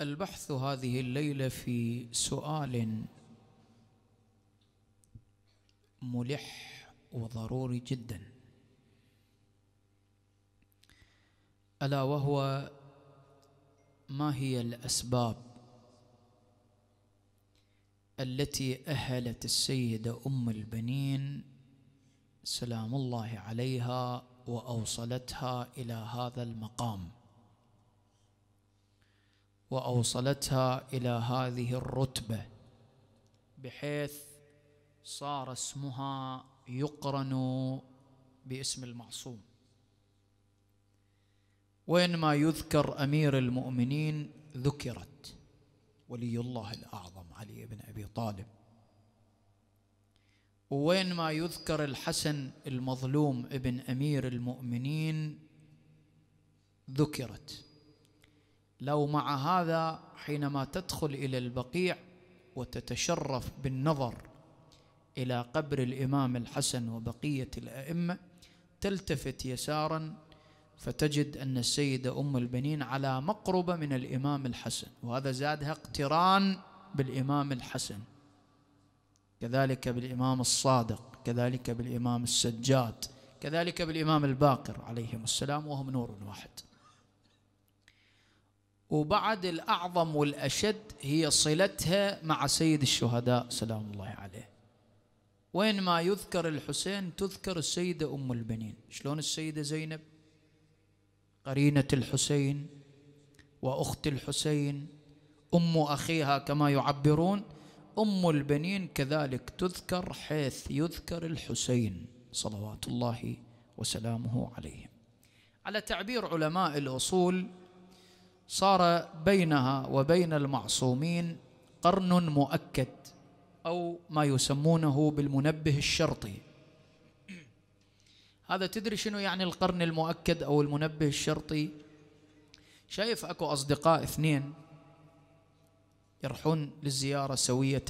البحث هذه الليله في سؤال ملح وضروري جدا الا وهو ما هي الاسباب التي اهلت السيده ام البنين سلام الله عليها واوصلتها الى هذا المقام واوصلتها الى هذه الرتبه بحيث صار اسمها يقرن باسم المعصوم وإنما يذكر أمير المؤمنين ذكرت ولي الله الأعظم علي بن أبي طالب ما يذكر الحسن المظلوم ابن أمير المؤمنين ذكرت لو مع هذا حينما تدخل الى البقيع وتتشرف بالنظر الى قبر الامام الحسن وبقيه الائمه تلتفت يسارا فتجد ان السيده ام البنين على مقربه من الامام الحسن وهذا زادها اقتران بالامام الحسن كذلك بالامام الصادق كذلك بالامام السجاد كذلك بالامام الباقر عليهم السلام وهم نور واحد وبعد الأعظم والأشد هي صلتها مع سيد الشهداء سلام الله عليه وين ما يذكر الحسين تذكر السيدة أم البنين شلون السيدة زينب قرينة الحسين وأخت الحسين أم أخيها كما يعبرون أم البنين كذلك تذكر حيث يذكر الحسين صلوات الله وسلامه عليه على تعبير علماء الأصول صار بينها وبين المعصومين قرن مؤكد أو ما يسمونه بالمنبه الشرطي هذا تدري شنو يعني القرن المؤكد أو المنبه الشرطي شايف أكو أصدقاء اثنين يرحون للزيارة سوية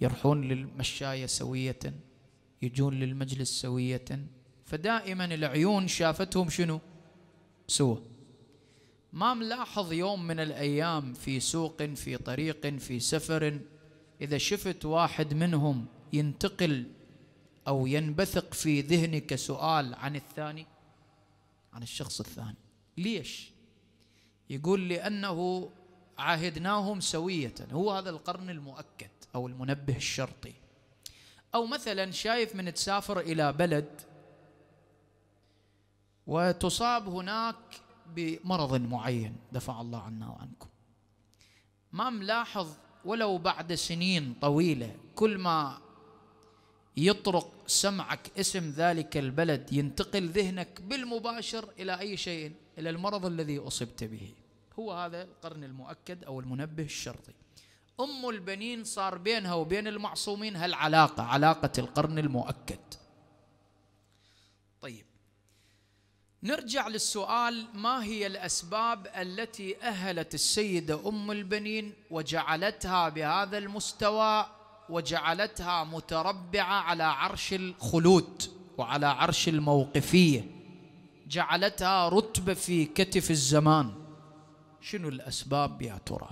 يرحون للمشاية سوية يجون للمجلس سوية فدائما العيون شافتهم شنو سوى ما ملاحظ يوم من الأيام في سوق في طريق في سفر إذا شفت واحد منهم ينتقل أو ينبثق في ذهنك سؤال عن الثاني عن الشخص الثاني ليش؟ يقول لأنه عهدناهم سوية هو هذا القرن المؤكد أو المنبه الشرطي أو مثلا شايف من تسافر إلى بلد وتصاب هناك بمرض معين دفع الله عنا وعنكم ما ملاحظ ولو بعد سنين طويلة كل ما يطرق سمعك اسم ذلك البلد ينتقل ذهنك بالمباشر إلى أي شيء إلى المرض الذي أصبت به هو هذا القرن المؤكد أو المنبه الشرطي أم البنين صار بينها وبين المعصومين هالعلاقة علاقة القرن المؤكد نرجع للسؤال ما هي الاسباب التي اهلت السيده ام البنين وجعلتها بهذا المستوى وجعلتها متربعه على عرش الخلود وعلى عرش الموقفيه جعلتها رتبه في كتف الزمان شنو الاسباب يا ترى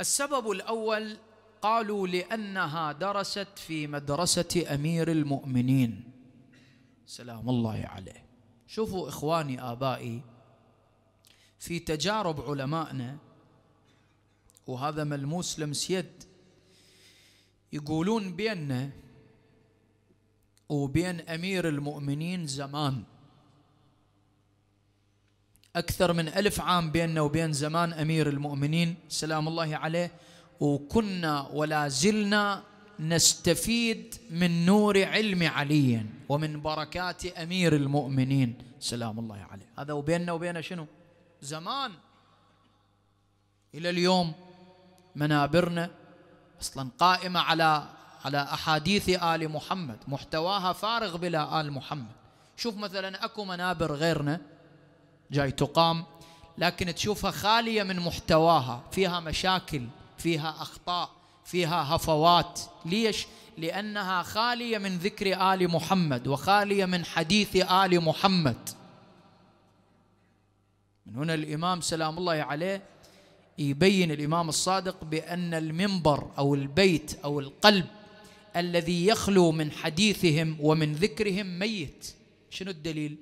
السبب الاول قالوا لانها درست في مدرسه امير المؤمنين سلام الله عليه شوفوا إخواني آبائي في تجارب علمائنا وهذا ملموس لمس يد يقولون بيننا وبين أمير المؤمنين زمان أكثر من ألف عام بيننا وبين زمان أمير المؤمنين سلام الله عليه وكنا ولا زلنا نستفيد من نور علم علي ومن بركات امير المؤمنين سلام الله عليه هذا وبيننا وبينه شنو زمان الى اليوم منابرنا اصلا قائمه على على احاديث ال محمد محتواها فارغ بلا ال محمد شوف مثلا اكو منابر غيرنا جاي تقام لكن تشوفها خاليه من محتواها فيها مشاكل فيها اخطاء فيها هفوات ليش لانها خاليه من ذكر ال محمد وخاليه من حديث ال محمد من هنا الامام سلام الله عليه يبين الامام الصادق بان المنبر او البيت او القلب الذي يخلو من حديثهم ومن ذكرهم ميت شنو الدليل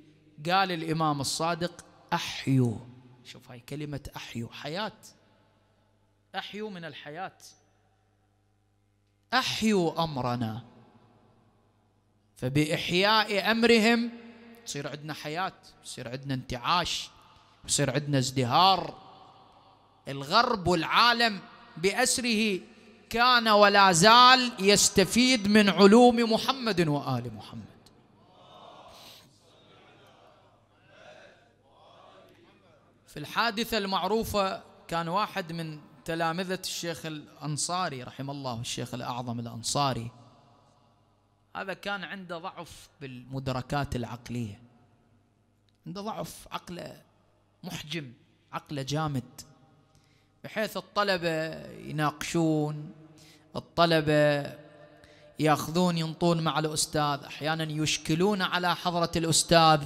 قال الامام الصادق احيوا شوف هاي كلمه احيوا حياه احيوا من الحياه احيوا امرنا فباحياء امرهم تصير عندنا حياه يصير عندنا انتعاش يصير عندنا ازدهار الغرب والعالم باسره كان ولا زال يستفيد من علوم محمد وال محمد في الحادثه المعروفه كان واحد من تلامذة الشيخ الأنصاري رحمه الله الشيخ الأعظم الأنصاري هذا كان عنده ضعف بالمدركات العقلية عنده ضعف عقله محجم عقله جامد بحيث الطلبة يناقشون الطلبة ياخذون ينطون مع الأستاذ أحيانا يشكلون على حضرة الأستاذ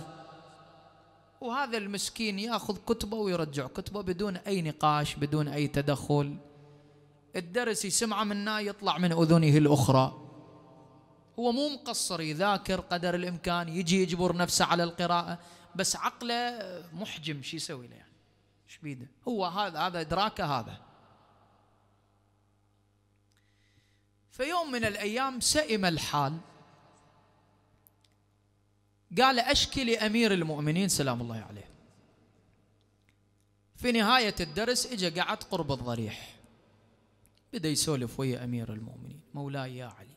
وهذا المسكين ياخذ كتبه ويرجع كتبه بدون اي نقاش بدون اي تدخل الدرس يسمعه منا يطلع من اذنه الاخرى هو مو مقصر يذاكر قدر الامكان يجي يجبر نفسه على القراءه بس عقله محجم شو يسوي له يعني ايش بيده هو هذا هذا ادراكه هذا فيوم من الايام سئم الحال قال أشكي لأمير المؤمنين سلام الله عليه في نهاية الدرس إجا قعد قرب الضريح بدأ يسولف ويا أمير المؤمنين مولاي يا علي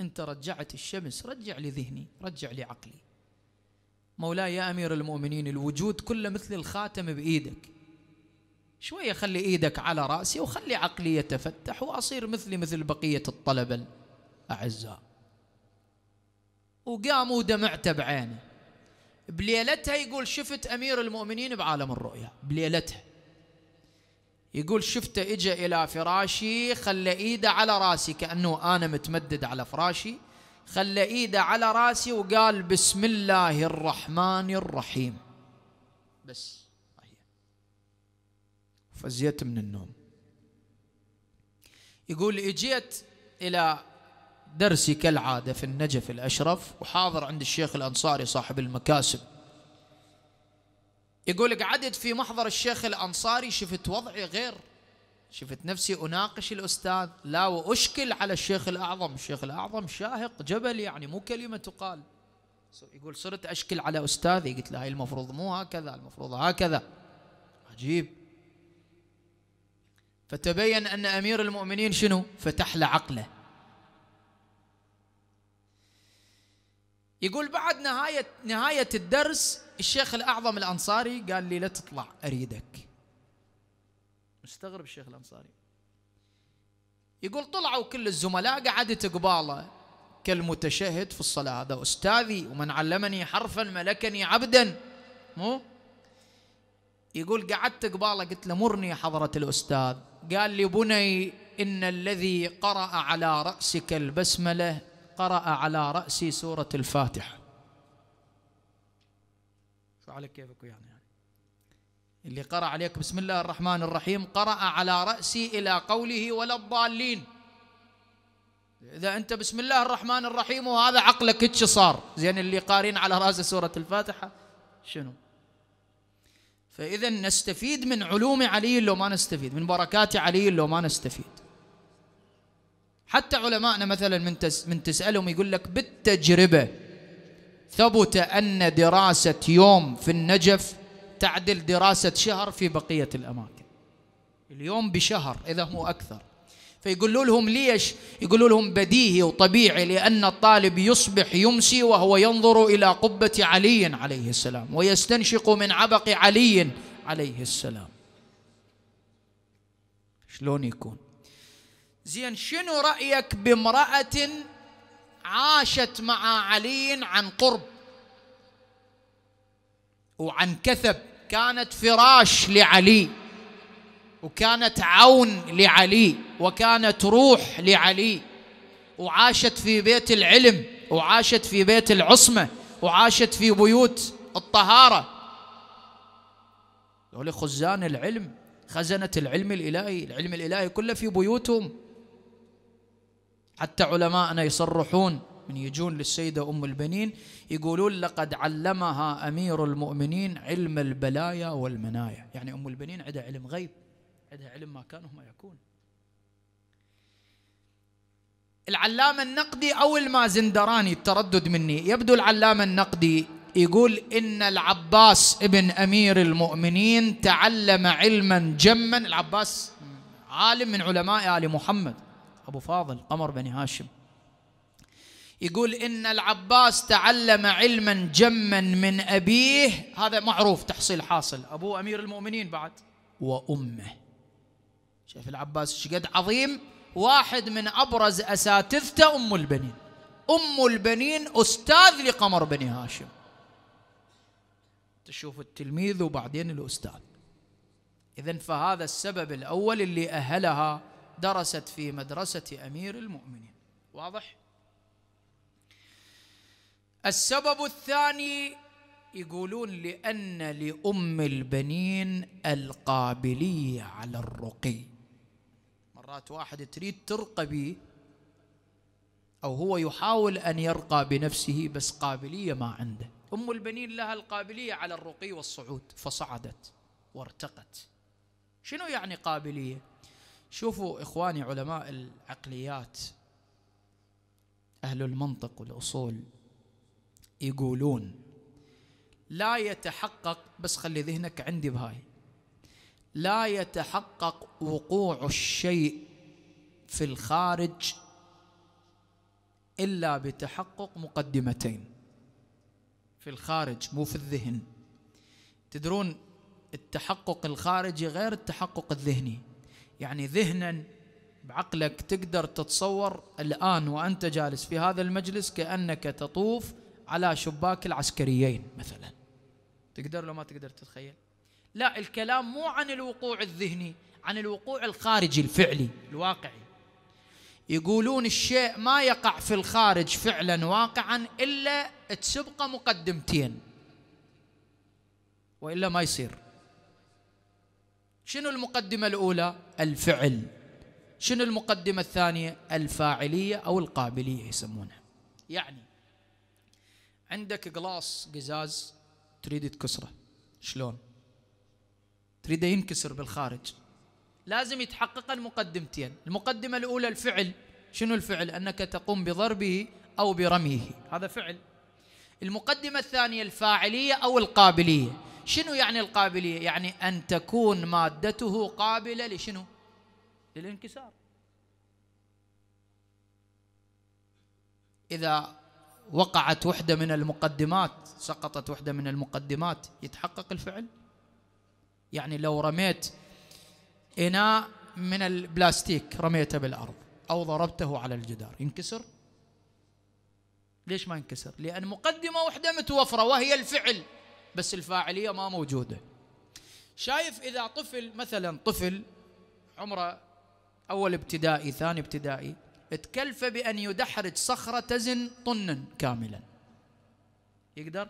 أنت رجعت الشمس رجع لي ذهني رجع لي عقلي مولاي يا أمير المؤمنين الوجود كله مثل الخاتم بإيدك شوية خلي إيدك على رأسي وخلي عقلي يتفتح وأصير مثلي مثل بقية الطلبة الأعزاء وقام ودمعته بعينه بليلتها يقول شفت أمير المؤمنين بعالم الرؤيا بليلتها يقول شفته إجا إلى فراشي خلى إيده على راسي كأنه أنا متمدد على فراشي خلى إيده على راسي وقال بسم الله الرحمن الرحيم بس فزيت من النوم يقول اجيت الى درسي كالعادة في النجف الأشرف وحاضر عند الشيخ الأنصاري صاحب المكاسب يقول قعدت في محضر الشيخ الأنصاري شفت وضعي غير شفت نفسي أناقش الأستاذ لا وأشكل على الشيخ الأعظم الشيخ الأعظم شاهق جبل يعني مو كلمة تقال يقول صرت أشكل على أستاذي قلت له هاي المفروض مو هكذا المفروض هكذا عجيب فتبين أن أمير المؤمنين شنو فتح له عقله يقول بعد نهاية نهاية الدرس الشيخ الأعظم الأنصاري قال لي لا تطلع أريدك مستغرب الشيخ الأنصاري يقول طلعوا كل الزملاء قعدت قباله كالمتشهد في الصلاة هذا أستاذي ومن علمني حرفا ملكني عبدا مو يقول قعدت قباله قلت له مرني حضرة الأستاذ قال لي بني إن الذي قرأ على رأسك البسملة قرأ على رأسي سورة الفاتحة شو على كيفك يعني, يعني اللي قرأ عليك بسم الله الرحمن الرحيم قرأ على رأسي إلى قوله ولا الضالين إذا أنت بسم الله الرحمن الرحيم وهذا عقلك هيك صار زين اللي قارين على رأسه سورة الفاتحة شنو فإذا نستفيد من علوم علي لو ما نستفيد من بركات علي لو ما نستفيد حتى علماءنا مثلا من, تس من تسألهم يقول لك بالتجربة ثبت أن دراسة يوم في النجف تعدل دراسة شهر في بقية الأماكن اليوم بشهر إذا هو أكثر فيقولوا لهم ليش يقولوا لهم بديهي وطبيعي لأن الطالب يصبح يمسي وهو ينظر إلى قبة علي عليه السلام ويستنشق من عبق علي عليه السلام شلون يكون زين شنو رأيك بامرأة عاشت مع علي عن قرب وعن كثب كانت فراش لعلي وكانت عون لعلي وكانت روح لعلي وعاشت في بيت العلم وعاشت في بيت العصمه وعاشت في بيوت الطهاره خزان العلم خزنه العلم الالهي العلم الالهي كله في بيوتهم حتى علماءنا يصرحون من يجون للسيدة أم البنين يقولون لقد علمها أمير المؤمنين علم البلايا والمنايا يعني أم البنين عندها علم غيب عندها علم ما كان وما يكون العلامة النقدي أو المازندراني التردد مني يبدو العلامة النقدي يقول إن العباس ابن أمير المؤمنين تعلم علما جما العباس عالم من علماء آل محمد أبو فاضل قمر بني هاشم يقول إن العباس تعلم علما جما من أبيه هذا معروف تحصيل حاصل أبوه أمير المؤمنين بعد وأمه شايف العباس شقد عظيم واحد من أبرز أساتذته أم البنين أم البنين أستاذ لقمر بني هاشم تشوف التلميذ وبعدين الأستاذ إذا فهذا السبب الأول اللي أهلها درست في مدرسة أمير المؤمنين واضح؟ السبب الثاني يقولون لأن لأم البنين القابلية على الرقي مرات واحد تريد ترقى به أو هو يحاول أن يرقى بنفسه بس قابلية ما عنده أم البنين لها القابلية على الرقي والصعود فصعدت وارتقت شنو يعني قابلية؟ شوفوا إخواني علماء العقليات أهل المنطق والأصول يقولون لا يتحقق بس خلي ذهنك عندي بهاي لا يتحقق وقوع الشيء في الخارج إلا بتحقق مقدمتين في الخارج مو في الذهن تدرون التحقق الخارجي غير التحقق الذهني يعني ذهنا بعقلك تقدر تتصور الآن وأنت جالس في هذا المجلس كأنك تطوف على شباك العسكريين مثلا تقدر لو ما تقدر تتخيل لا الكلام مو عن الوقوع الذهني عن الوقوع الخارجي الفعلي الواقعي يقولون الشيء ما يقع في الخارج فعلا واقعا إلا تسبقه مقدمتين وإلا ما يصير شنو المقدمة الأولى؟ الفعل شنو المقدمة الثانية؟ الفاعلية أو القابلية يسمونها يعني عندك قلاص قزاز تريد تكسره شلون؟ تريده ينكسر بالخارج لازم يتحقق المقدمتين المقدمة الأولى الفعل شنو الفعل؟ أنك تقوم بضربه أو برميه هذا فعل المقدمة الثانية الفاعلية أو القابلية شنو يعني القابلية يعني أن تكون مادته قابلة لشنو للانكسار إذا وقعت وحدة من المقدمات سقطت وحدة من المقدمات يتحقق الفعل يعني لو رميت إناء من البلاستيك رميته بالأرض أو ضربته على الجدار ينكسر ليش ما ينكسر لأن مقدمة وحدة متوفرة وهي الفعل بس الفاعليه ما موجوده شايف اذا طفل مثلا طفل عمره اول ابتدائي ثاني ابتدائي تكلف بان يدحرج صخره تزن طنا كاملا يقدر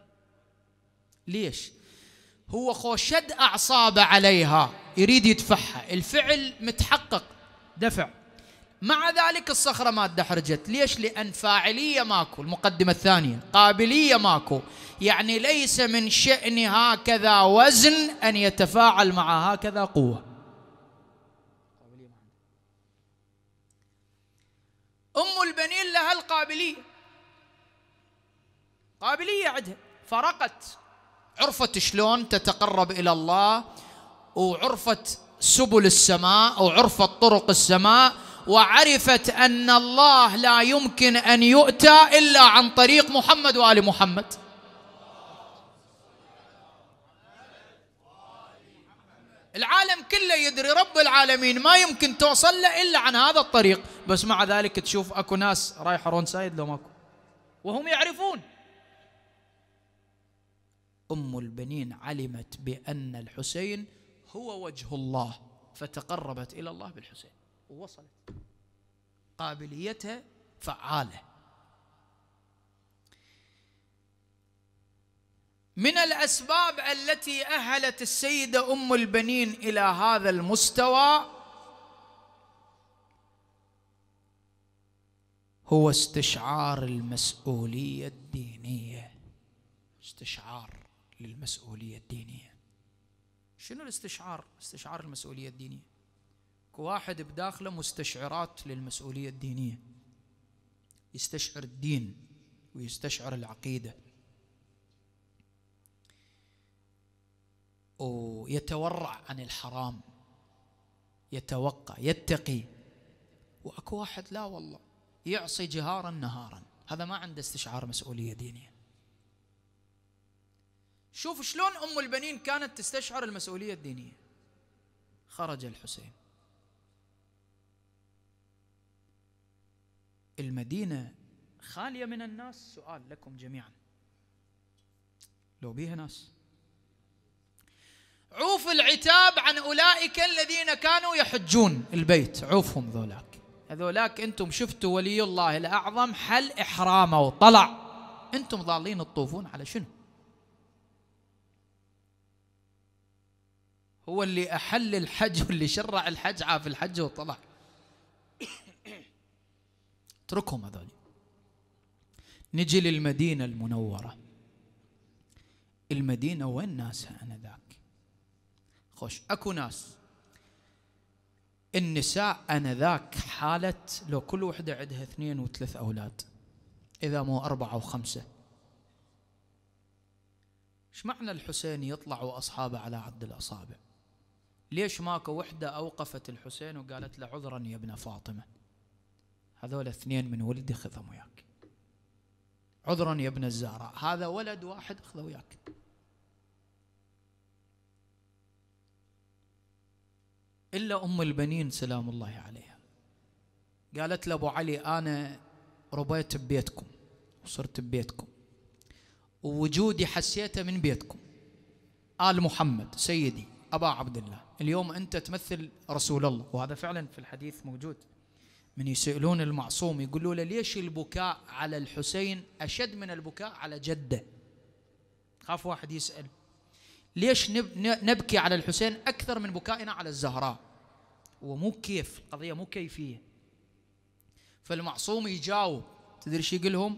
ليش هو خوشد اعصابه عليها يريد يدفعها الفعل متحقق دفع مع ذلك الصخرة ما تدحرجت ليش لأن فاعلية ماكو المقدمة الثانية قابلية ماكو يعني ليس من شأن هكذا وزن أن يتفاعل مع هكذا قوة أم البنين لها القابلية قابلية عندها فرقت عرفت شلون تتقرب إلى الله وعرفت سبل السماء وعرفت طرق السماء وعرفت ان الله لا يمكن ان يؤتى الا عن طريق محمد وال محمد العالم كله يدري رب العالمين ما يمكن توصل له الا عن هذا الطريق بس مع ذلك تشوف اكو ناس رايح رون سايد لو ماكو وهم يعرفون ام البنين علمت بان الحسين هو وجه الله فتقربت الى الله بالحسين ووصلت قابليتها فعاله من الاسباب التي اهلت السيده ام البنين الى هذا المستوى هو استشعار المسؤوليه الدينيه استشعار للمسؤوليه الدينيه شنو الاستشعار استشعار المسؤوليه الدينيه واحد بداخله مستشعرات للمسؤولية الدينية يستشعر الدين ويستشعر العقيدة ويتورع عن الحرام يتوقع يتقي واكو واحد لا والله يعصي جهارا نهارا هذا ما عنده استشعار مسؤوليه دينيه شوف شلون ام البنين كانت تستشعر المسؤوليه الدينيه خرج الحسين المدينة خالية من الناس سؤال لكم جميعا لو بيها ناس عوف العتاب عن أولئك الذين كانوا يحجون البيت عوفهم ذولاك هذولاك أنتم شفتوا ولي الله الأعظم حل إحرامه وطلع أنتم ضالين تطوفون على شنو هو اللي أحل الحج واللي شرع الحج عاف الحج وطلع اتركهم هذول نجي للمدينة المنورة المدينة وين ناسها أنا ذاك خوش أكو ناس النساء أنا ذاك حالة لو كل وحدة عندها اثنين وثلاث أولاد إذا مو أربعة وخمسة ايش معنى الحسين يطلع وأصحابه على عد الأصابع ليش ماكو وحدة أوقفت الحسين وقالت له عذرا يا ابن فاطمة هذول اثنين من ولدي خذهم وياك عذرا يا ابن الزهراء هذا ولد واحد اخذه وياك إلا أم البنين سلام الله عليها قالت لأبو علي أنا ربيت ببيتكم وصرت ببيتكم ووجودي حسيته من بيتكم آل محمد سيدي أبا عبد الله اليوم أنت تمثل رسول الله وهذا فعلا في الحديث موجود من يسألون المعصوم يقولوا له ليش البكاء على الحسين أشد من البكاء على جده خاف واحد يسأل ليش نبكي على الحسين أكثر من بكائنا على الزهراء ومو كيف القضية مو كيفية فالمعصوم يجاوب تدري شو يقول لهم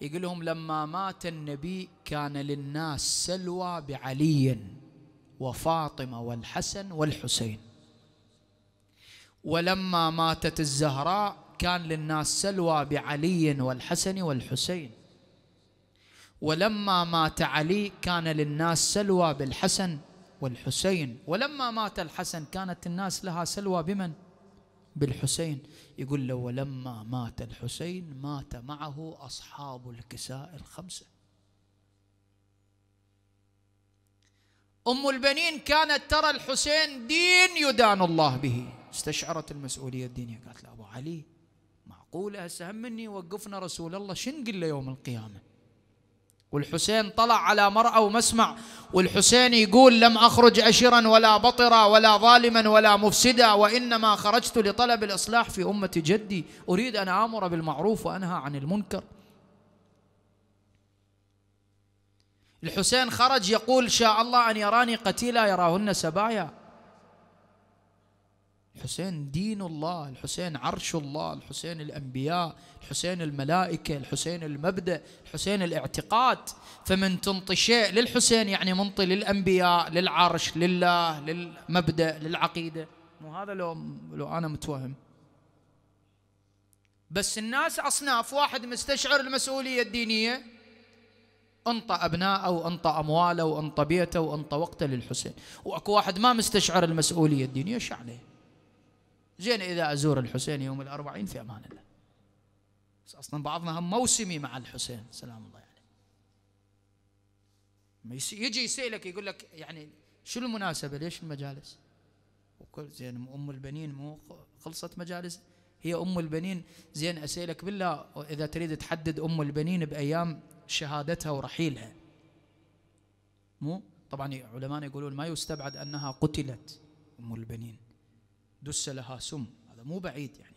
يقول لهم لما مات النبي كان للناس سلوى بعلي وفاطمة والحسن والحسين ولما ماتت الزهراء كان للناس سلوى بعلي والحسن والحسين ولما مات علي كان للناس سلوى بالحسن والحسين ولما مات الحسن كانت الناس لها سلوى بمن بالحسين يقول له ولما مات الحسين مات معه أصحاب الكساء الخمسة أم البنين كانت ترى الحسين دين يدان الله به استشعرت المسؤولية الدينية قالت له أبو علي معقولة هسه هم مني وقفنا رسول الله شنقل له يوم القيامة والحسين طلع على مرأة ومسمع والحسين يقول لم أخرج أشرا ولا بطرا ولا ظالما ولا مفسدا وإنما خرجت لطلب الإصلاح في أمة جدي أريد أن آمر بالمعروف وأنهى عن المنكر الحسين خرج يقول شاء الله أن يراني قتيلا يراهن سبايا الحسين دين الله الحسين عرش الله الحسين الأنبياء الحسين الملائكة الحسين المبدأ الحسين الاعتقاد فمن تنطي شيء للحسين يعني منطي للأنبياء للعرش لله للمبدأ للعقيدة مو هذا لو, لو أنا متوهم بس الناس أصناف واحد مستشعر المسؤولية الدينية انطى ابنائه وانطى امواله وانطى بيته وانطى وقته للحسين واكو واحد ما مستشعر المسؤوليه الدينيه ايش عليه زين اذا ازور الحسين يوم الأربعين في امان الله بس اصلا بعضنا هم موسمي مع الحسين سلام الله عليه يعني. يجي يسالك يقول لك يعني شو المناسبه ليش المجالس وكل زين ام البنين مو خلصت مجالس هي ام البنين زين اسالك بالله اذا تريد تحدد ام البنين بايام شهادتها ورحيلها مو طبعا علماء يقولون ما يستبعد أنها قتلت أم البنين دس لها سم هذا مو بعيد يعني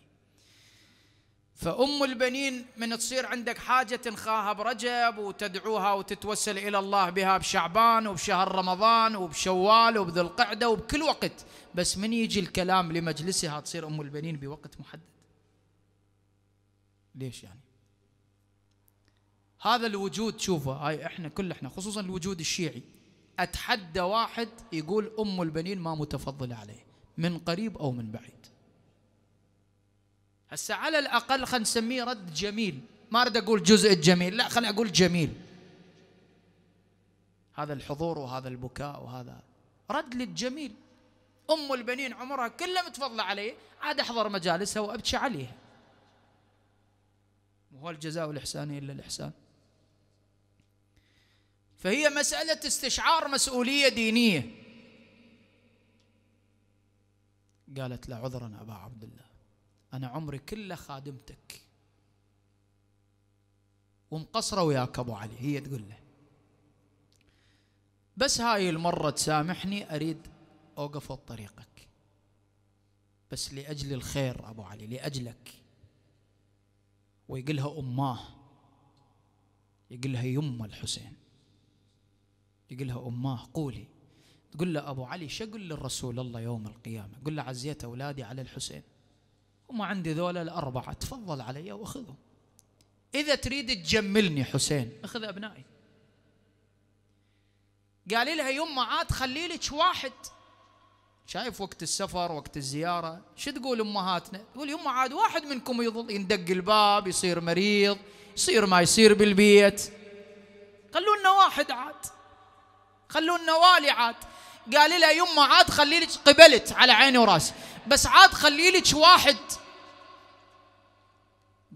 فأم البنين من تصير عندك حاجة تنخاها برجب وتدعوها وتتوسل إلى الله بها بشعبان وبشهر رمضان وبشوال وبذي القعدة وبكل وقت بس من يجي الكلام لمجلسها تصير أم البنين بوقت محدد ليش يعني هذا الوجود شوفه هاي احنا كل احنا خصوصا الوجود الشيعي اتحدى واحد يقول ام البنين ما متفضله عليه من قريب او من بعيد هسه على الاقل خلينا نسميه رد جميل ما اريد اقول جزء الجميل لا خليني اقول جميل هذا الحضور وهذا البكاء وهذا رد للجميل ام البنين عمرها كله متفضله عليه عاد احضر مجالسها وابكي عليها وهو الجزاء الاحسان الا الاحسان فهي مساله استشعار مسؤوليه دينيه قالت له عذرا ابا عبد الله انا عمري كله خادمتك ومقصره وياك ابو علي هي تقول له بس هاي المره تسامحني اريد اوقف طريقك بس لاجل الخير ابو علي لاجلك ويقلها اماه يقلها يما الحسين يقول لها أماه قولي تقول له أبو علي شو أقول للرسول الله يوم القيامة قل له عزيت أولادي على الحسين وما عندي ذولا الأربعة تفضل علي وأخذهم إذا تريد تجملني حسين أخذ أبنائي قال لها يما عاد خلي لك واحد شايف وقت السفر وقت الزيارة شو تقول أمهاتنا تقول يما عاد واحد منكم يضل يندق الباب يصير مريض يصير ما يصير بالبيت خلونا واحد عاد خلونا والي عاد قال لها يما عاد لك قبلت على عيني وراسي بس عاد لك واحد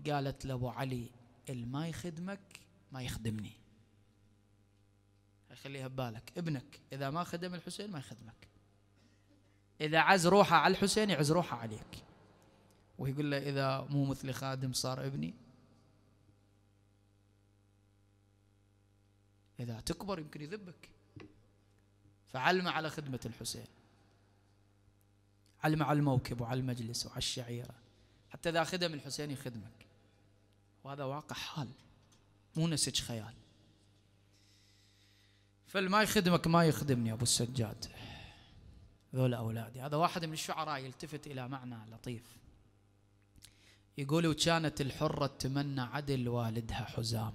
قالت له ابو علي اللي ما يخدمك ما يخدمني خليها ببالك ابنك اذا ما خدم الحسين ما يخدمك اذا عز روحه على الحسين يعز روحه عليك ويقول له اذا مو مثل خادم صار ابني اذا تكبر يمكن يذبك فعلمه على خدمة الحسين علمه على الموكب وعلى المجلس وعلى الشعيرة حتى إذا خدم الحسين يخدمك وهذا واقع حال مو نسج خيال فالما يخدمك ما يخدمني أبو السجاد ذول أولادي هذا واحد من الشعراء يلتفت إلى معنى لطيف يقول كانت الحرة تمنى عدل والدها حزام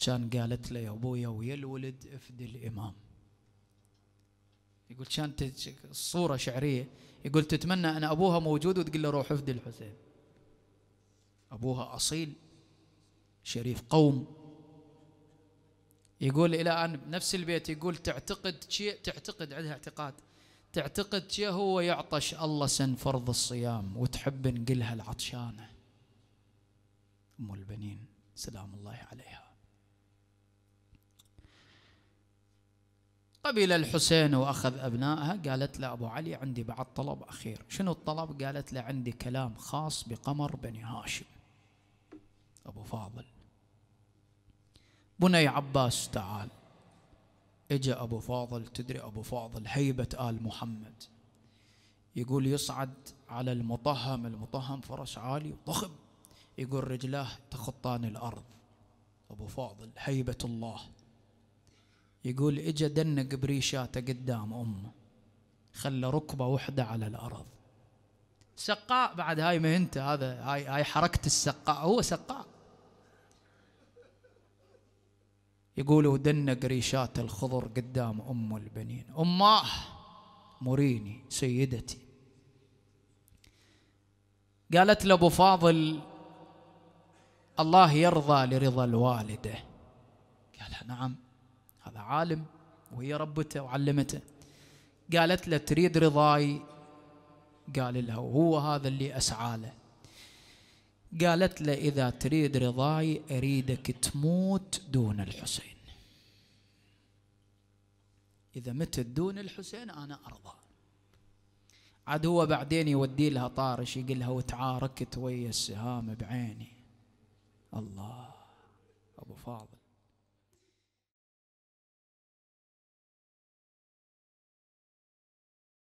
كان قالت له يا ابويا ويا الولد افدي الامام يقول كانت الصورة شعرية يقول تتمنى أن أبوها موجود وتقول له روح افدي الحسين أبوها أصيل شريف قوم يقول إلى أن بنفس البيت يقول تعتقد شيء تعتقد عندها اعتقاد تعتقد شيء هو يعطش الله سن فرض الصيام وتحب نقلها العطشانة أم البنين سلام الله عليها قبل الحسين وأخذ أبنائها قالت له أبو علي عندي بعد طلب أخير شنو الطلب قالت له عندي كلام خاص بقمر بني هاشم أبو فاضل بني عباس تعال اجا أبو فاضل تدري أبو فاضل هيبة آل محمد يقول يصعد على المطهم المطهم فرس عالي وضخم يقول رجلاه تخطان الأرض أبو فاضل هيبة الله يقول اجا دنق بريشاته قدام امه خلى ركبه وحده على الارض سقاء بعد هاي ما انت هذا هاي هاي حركه السقاء هو سقاء يقولوا دنق ريشات الخضر قدام ام البنين اماه مريني سيدتي قالت لابو فاضل الله يرضى لرضا الوالده قال نعم هذا عالم وهي ربته وعلمته قالت له تريد رضاي قال لها وهو هذا اللي أسعى له قالت له إذا تريد رضاي أريدك تموت دون الحسين إذا متت دون الحسين أنا أرضى عاد هو بعدين يودي لها طارش يقول لها وتعاركت ويا السهام بعيني الله أبو فاضل